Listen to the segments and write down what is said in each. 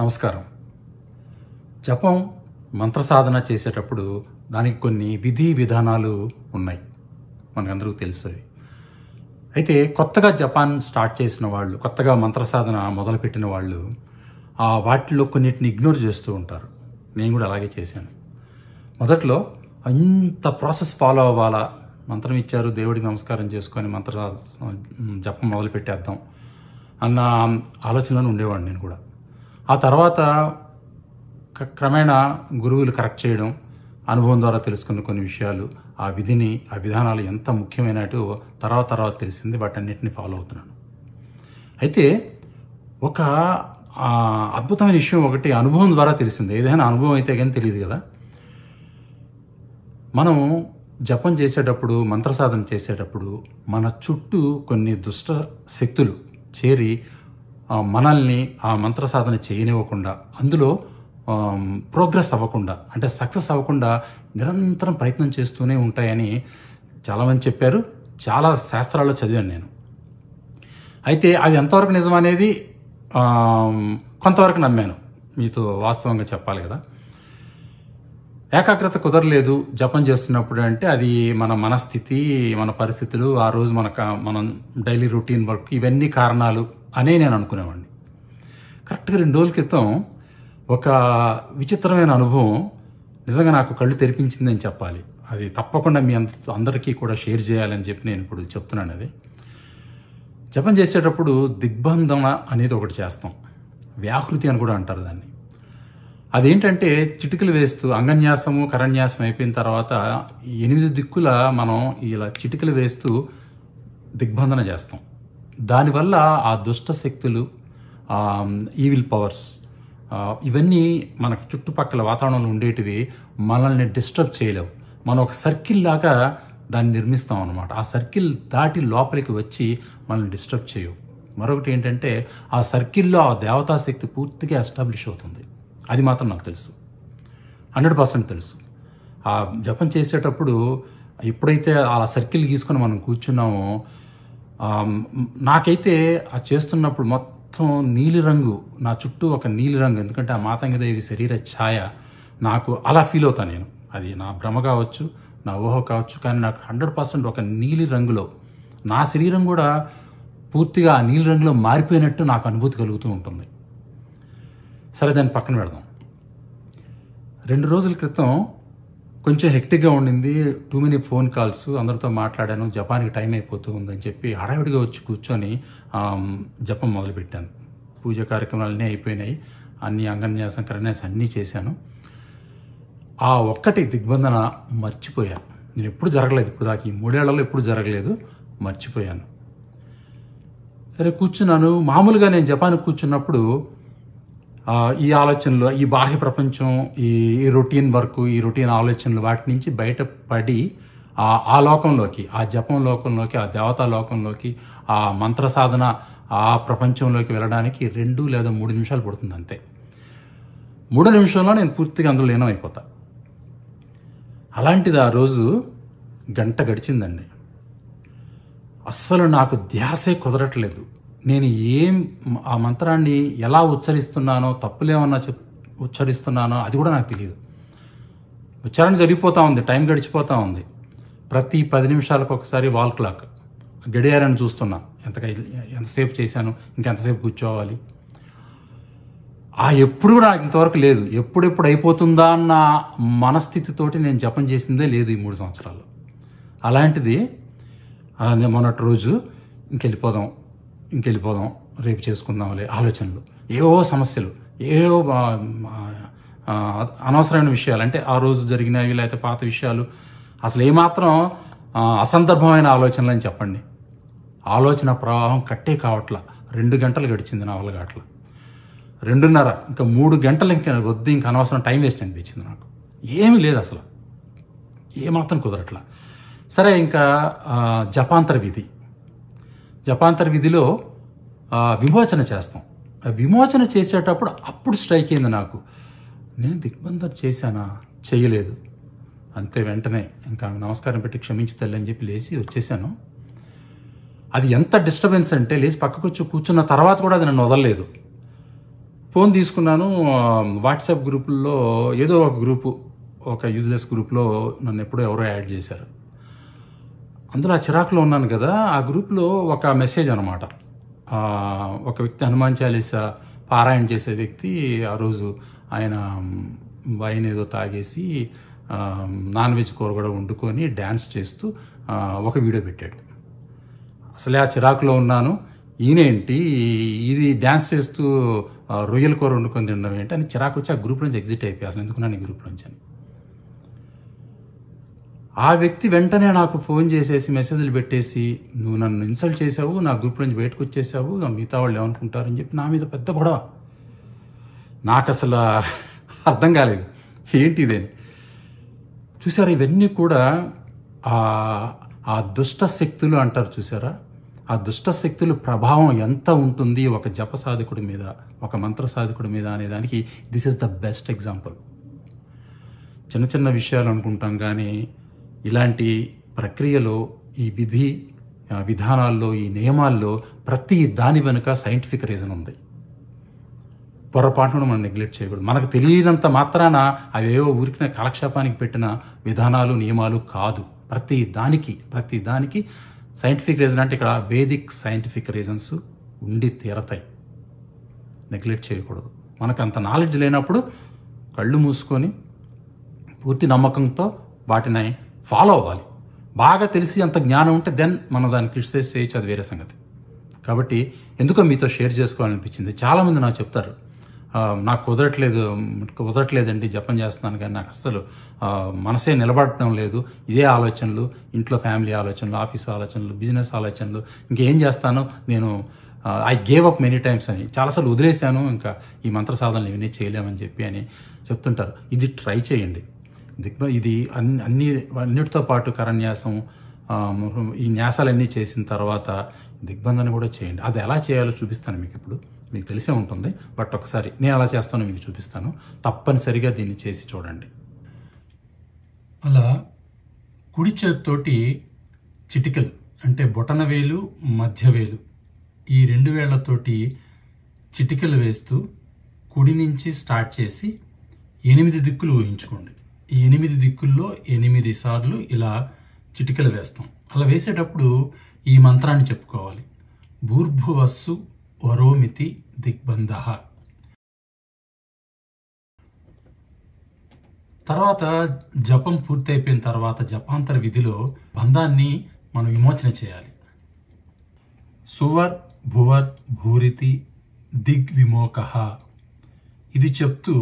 నమస్కారం జపం మంత్ర సాధన చేసేటప్పుడు దానికి కొన్ని విధి విధానాలు ఉన్నాయి మనకందరూ తెలుసు అయితే కొత్తగా జపాన్ స్టార్ట్ చేసిన వాళ్ళు కొత్తగా మంత్ర సాధన మొదలుపెట్టిన వాళ్ళు ఆ వాటిలో కొన్నిటిని ఇగ్నోర్ చేస్తూ ఉంటారు నేను కూడా అలాగే చేశాను మొదట్లో అంత ప్రాసెస్ ఫాలో అవ్వాలా మంత్రం ఇచ్చారు దేవుడికి నమస్కారం చేసుకొని మంత్ర జపం మొదలుపెట్టేద్దాం అన్న ఆలోచనలో ఉండేవాడిని నేను కూడా ఆ తర్వాత క్రమేణా గురువులు కరెక్ట్ చేయడం అనుభవం ద్వారా తెలుసుకున్న కొన్ని విషయాలు ఆ విధిని ఆ విధానాలు ఎంత ముఖ్యమైనట్టు తర్వాత తర్వాత తెలిసింది అన్నింటినీ ఫాలో అవుతున్నాను అయితే ఒక అద్భుతమైన విషయం ఒకటి అనుభవం ద్వారా తెలిసింది ఏదైనా అనుభవం అయితే కానీ తెలియదు కదా మనం జపం చేసేటప్పుడు మంత్రసాధన చేసేటప్పుడు మన చుట్టూ కొన్ని దుష్ట శక్తులు చేరి మనల్ని ఆ మంత్ర సాధన చేయనివ్వకుండా అందులో ప్రోగ్రెస్ అవ్వకుండా అంటే సక్సెస్ అవ్వకుండా నిరంతరం ప్రయత్నం చేస్తూనే ఉంటాయని చాలామంది చెప్పారు చాలా శాస్త్రాల్లో చదివాను నేను అయితే అది ఎంతవరకు నిజం అనేది కొంతవరకు నమ్మాను మీతో వాస్తవంగా చెప్పాలి కదా ఏకాగ్రత కుదరలేదు జపం చేస్తున్నప్పుడు అంటే అది మన మనస్థితి మన పరిస్థితులు ఆ రోజు మన మనం డైలీ రొటీన్ వర్క్ ఇవన్నీ కారణాలు అనే నేను అనుకునేవాడిని కరెక్ట్గా రెండు రోజుల క్రితం ఒక విచిత్రమైన అనుభవం నిజంగా నాకు కళ్ళు తెరిపించిందని చెప్పాలి అది తప్పకుండా మీ అంత అందరికీ కూడా షేర్ చేయాలని చెప్పి నేను ఇప్పుడు చెప్తున్నాను అది జపం చేసేటప్పుడు దిగ్బంధన అనేది ఒకటి చేస్తాం వ్యాకృతి అని కూడా అంటారు దాన్ని అదేంటంటే చిటికలు వేస్తూ అంగన్యాసము కరన్యాసం అయిపోయిన తర్వాత ఎనిమిది దిక్కుల మనం ఇలా చిటికలు వేస్తూ దిగ్బంధన చేస్తాం దానివల్ల ఆ దుష్ట శక్తులు ఈవిల్ పవర్స్ ఇవన్నీ మనకు చుట్టుపక్కల వాతావరణంలో ఉండేటివి మనల్ని డిస్టర్బ్ చేయలేవు మనం ఒక సర్కిల్ లాగా దాన్ని నిర్మిస్తాం అనమాట ఆ సర్కిల్ దాటి లోపలికి వచ్చి మనల్ని డిస్టర్బ్ చేయవు మరొకటి ఏంటంటే ఆ సర్కిల్లో ఆ దేవతాశక్తి పూర్తిగా ఎస్టాబ్లిష్ అవుతుంది అది మాత్రం నాకు తెలుసు హండ్రెడ్ పర్సెంట్ తెలుసు ఆ జపం చేసేటప్పుడు ఎప్పుడైతే ఆ సర్కిల్ గీసుకొని మనం కూర్చున్నామో నాకైతే ఆ చేస్తున్నప్పుడు మొత్తం నీలిరంగు నా చుట్టూ ఒక నీలిరంగు ఎందుకంటే ఆ మాతంగదేవి శరీర ఛాయ నాకు అలా ఫీల్ అవుతాను నేను అది నా భ్రమ కావచ్చు నా ఊహ కావచ్చు కానీ నాకు హండ్రెడ్ పర్సెంట్ ఒక నీలి రంగులో నా శరీరం కూడా పూర్తిగా ఆ నీలి రంగులో మారిపోయినట్టు నాకు అనుభూతి కలుగుతూ ఉంటుంది సరే దాన్ని పక్కన పెడదాం రెండు రోజుల క్రితం కొంచెం హెక్టిక్గా ఉండింది టూ మెనీ ఫోన్ కాల్స్ అందరితో మాట్లాడాను జపాన్కి టైం అయిపోతూ ఉందని చెప్పి హడావిడిగా వచ్చి కూర్చొని జపం మొదలుపెట్టాను పూజ కార్యక్రమాలన్నీ అయిపోయినాయి అన్ని అంగన్యాసం కరణ్యాసం అన్నీ చేశాను ఆ ఒక్కటి దిగ్బంధన మర్చిపోయాను నేను ఎప్పుడు జరగలేదు ఇప్పుడు దాకా ఈ మూడేళ్లలో ఎప్పుడు జరగలేదు మర్చిపోయాను సరే కూర్చున్నాను మామూలుగా నేను జపాన్కి కూర్చున్నప్పుడు ఈ ఆలోచనలు ఈ బాహ్య ప్రపంచం ఈ ఈ రొటీన్ వర్క్ ఈ రొటీన్ ఆలోచనలు వాటి నుంచి బయటపడి ఆ లోకంలోకి ఆ జపం లోకంలోకి ఆ దేవతా లోకంలోకి ఆ మంత్ర సాధన ఆ ప్రపంచంలోకి వెళ్ళడానికి రెండు లేదా మూడు నిమిషాలు పడుతుంది అంతే మూడు నిమిషంలో నేను పూర్తిగా అందులో లీనమైపోతా అలాంటిది ఆ రోజు గంట గడిచిందండి అస్సలు నాకు ధ్యాసే కుదరట్లేదు నేను ఏం ఆ మంత్రాన్ని ఎలా ఉచ్చరిస్తున్నానో తప్పులేమన్నా చెప్ ఉచ్చరిస్తున్నానో అది కూడా నాకు తెలియదు ఉచ్చారణ జరిగిపోతూ ఉంది టైం గడిచిపోతూ ఉంది ప్రతి పది నిమిషాలకు ఒకసారి వాల్ క్లాక్ గడియారాన్ని చూస్తున్నా ఎంత ఎంతసేపు చేశాను ఇంకెంతసేపు కూర్చోవాలి ఆ ఎప్పుడు కూడా నాకు ఇంతవరకు లేదు ఎప్పుడెప్పుడు అయిపోతుందా అన్న మనస్థితితోటి నేను జపం చేసిందే లేదు ఈ మూడు సంవత్సరాలు అలాంటిది మొన్నటి రోజు ఇంకెళ్ళిపోదాం ఇంకెళ్ళిపోదాం రేపు చేసుకుందాంలే ఆలోచనలు ఏవో సమస్యలు ఏవో అనవసరమైన విషయాలు అంటే ఆ రోజు జరిగినవి లేకపోతే పాత విషయాలు అసలు ఏమాత్రం అసందర్భమైన ఆలోచనలు అని చెప్పండి ఆలోచన ప్రవాహం కట్టే కావట్ల రెండు గంటలు గడిచింది నా వల్ల గట్ల రెండున్నర ఇంకా మూడు గంటలు ఇంకా వద్దు ఇంకా అనవసరం టైం వేస్ట్ అనిపించింది నాకు ఏమీ లేదు అసలు ఏమాత్రం కుదరట్లా సరే ఇంకా జపాంతర విధి జపాంతర్ విధిలో విమోచన చేస్తాం విమోచన చేసేటప్పుడు అప్పుడు స్ట్రైక్ అయింది నాకు నేను దిగ్బంధన చేశానా చేయలేదు అంతే వెంటనే ఇంకా నమస్కారం పెట్టి క్షమించి తెల్లని చెప్పి లేచి వచ్చేసాను అది ఎంత డిస్టర్బెన్స్ అంటే లేచి పక్కకు వచ్చి కూర్చున్న తర్వాత కూడా అది నన్ను వదలలేదు ఫోన్ తీసుకున్నాను వాట్సాప్ గ్రూపుల్లో ఏదో ఒక గ్రూపు ఒక యూజ్లెస్ గ్రూప్లో నన్ను ఎప్పుడో ఎవరో యాడ్ చేశారు అందులో ఆ చిరాకులో ఉన్నాను కదా ఆ గ్రూప్లో ఒక మెసేజ్ అనమాట ఒక వ్యక్తి హనుమాన్ చాలీస పారాయణ చేసే వ్యక్తి ఆ రోజు ఆయన వైన్ ఏదో తాగేసి నాన్ వెజ్ కూర కూడా వండుకొని డ్యాన్స్ చేస్తూ ఒక వీడియో పెట్టాడు అసలే ఆ చిరాకులో ఉన్నాను ఈయనేంటి ఇది డ్యాన్స్ చేస్తూ రొయ్యల కూర వండుకొని తినడం ఏంటి అని చిరాకు వచ్చి ఆ గ్రూప్ నుంచి ఎగ్జిట్ అయిపోయి అసలు ఎందుకున్నాను ఈ గ్రూప్ నుంచి అని ఆ వ్యక్తి వెంటనే నాకు ఫోన్ చేసేసి మెసేజ్లు పెట్టేసి నువ్వు నన్ను ఇన్సల్ట్ చేసావు నా గ్రూప్ నుంచి బయటకు వచ్చేసావు మిగతా వాళ్ళు ఏమనుకుంటారని చెప్పి నా మీద పెద్ద గొడవ నాకు అసలు అర్థం కాలేదు ఏంటి ఇదేని చూసారా ఇవన్నీ కూడా ఆ దుష్ట శక్తులు అంటారు చూసారా ఆ దుష్ట శక్తులు ప్రభావం ఎంత ఉంటుంది ఒక జప సాధకుడి మీద ఒక మంత్ర సాధకుడి మీద అనే దానికి this is the best example చిన్న చిన్న విషయాలు అనుకుంటాం కానీ ఇలాంటి ప్రక్రియలో ఈ విధి విధానాల్లో ఈ నియమాల్లో ప్రతి దాని వెనుక సైంటిఫిక్ రీజన్ ఉంది పొరపాటును మనం నెగ్లెక్ట్ చేయకూడదు మనకు తెలియనంత మాత్రాన అవేవో ఊరికిన కాలక్షేపానికి పెట్టిన విధానాలు నియమాలు కాదు ప్రతి దానికి ప్రతి దానికి సైంటిఫిక్ రీజన్ అంటే ఇక్కడ వేదిక్ సైంటిఫిక్ రీజన్స్ ఉండి తీరతాయి నెగ్లెక్ట్ చేయకూడదు మనకు అంత నాలెడ్జ్ లేనప్పుడు కళ్ళు మూసుకొని పూర్తి నమ్మకంతో వాటిని ఫాలో అవ్వాలి బాగా తెలిసి అంత జ్ఞానం ఉంటే దెన్ మనం దాన్ని క్రిటిసైజ్ చేయొచ్చు అది వేరే సంగతి కాబట్టి ఎందుకో మీతో షేర్ చేసుకోవాలనిపించింది చాలామంది నాకు చెప్తారు నాకు కుదరట్లేదు కుదరట్లేదండి జపం చేస్తున్నాను కానీ నాకు అస్సలు మనసే నిలబడటం లేదు ఇదే ఆలోచనలు ఇంట్లో ఫ్యామిలీ ఆలోచనలు ఆఫీస్ ఆలోచనలు బిజినెస్ ఆలోచనలు ఇంకేం చేస్తాను నేను I gave up many times అని చాలాసార్లు వదిలేశాను ఇంకా ఈ మంత్ర సాధనలు ఇవన్నీ చేయలేమని చెప్పి అని చెప్తుంటారు ఇది ట్రై చేయండి దిగ్బ ఇది అన్ని అన్ని అన్నిటితో పాటు కరన్యాసం ఈ న్యాసాలన్నీ చేసిన తర్వాత దిగ్బంధన కూడా చేయండి అది ఎలా చేయాలో చూపిస్తాను మీకు ఇప్పుడు మీకు తెలిసే ఉంటుంది బట్ ఒకసారి నేను అలా చేస్తానో మీకు చూపిస్తాను తప్పనిసరిగా దీన్ని చేసి చూడండి అలా కుడి చేతితోటి చిటికలు అంటే బొటన వేలు మధ్య వేలు ఈ రెండు వేళ్లతోటి చిటికలు వేస్తూ కుడి నుంచి స్టార్ట్ చేసి ఎనిమిది దిక్కులు ఊహించుకోండి ఎనిమిది దిక్కుల్లో ఎనిమిది సార్లు ఇలా చిటికలు వేస్తాం అలా వేసేటప్పుడు ఈ మంత్రాన్ని చెప్పుకోవాలి భూర్భువస్సు వరోమితి దిగ్బంధ తర్వాత జపం పూర్తయిపోయిన తర్వాత జపాంతర విధిలో బంధాన్ని మనం విమోచన చేయాలి సువర్ భువర్ భూరితి దిగ్విమోక ఇది చెప్తూ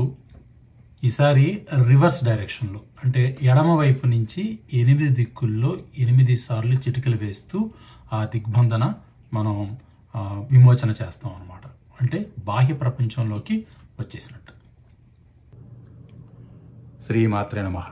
ఈసారి రివర్స్ డైరెక్షన్లో అంటే ఎడమ వైపు నుంచి ఎనిమిది దిక్కుల్లో ఎనిమిది సార్లు చిటికలు వేస్తూ ఆ దిగ్బంధన మనం విమోచన చేస్తాం అనమాట అంటే బాహ్య ప్రపంచంలోకి వచ్చేసినట్టు శ్రీమాత్రే నమ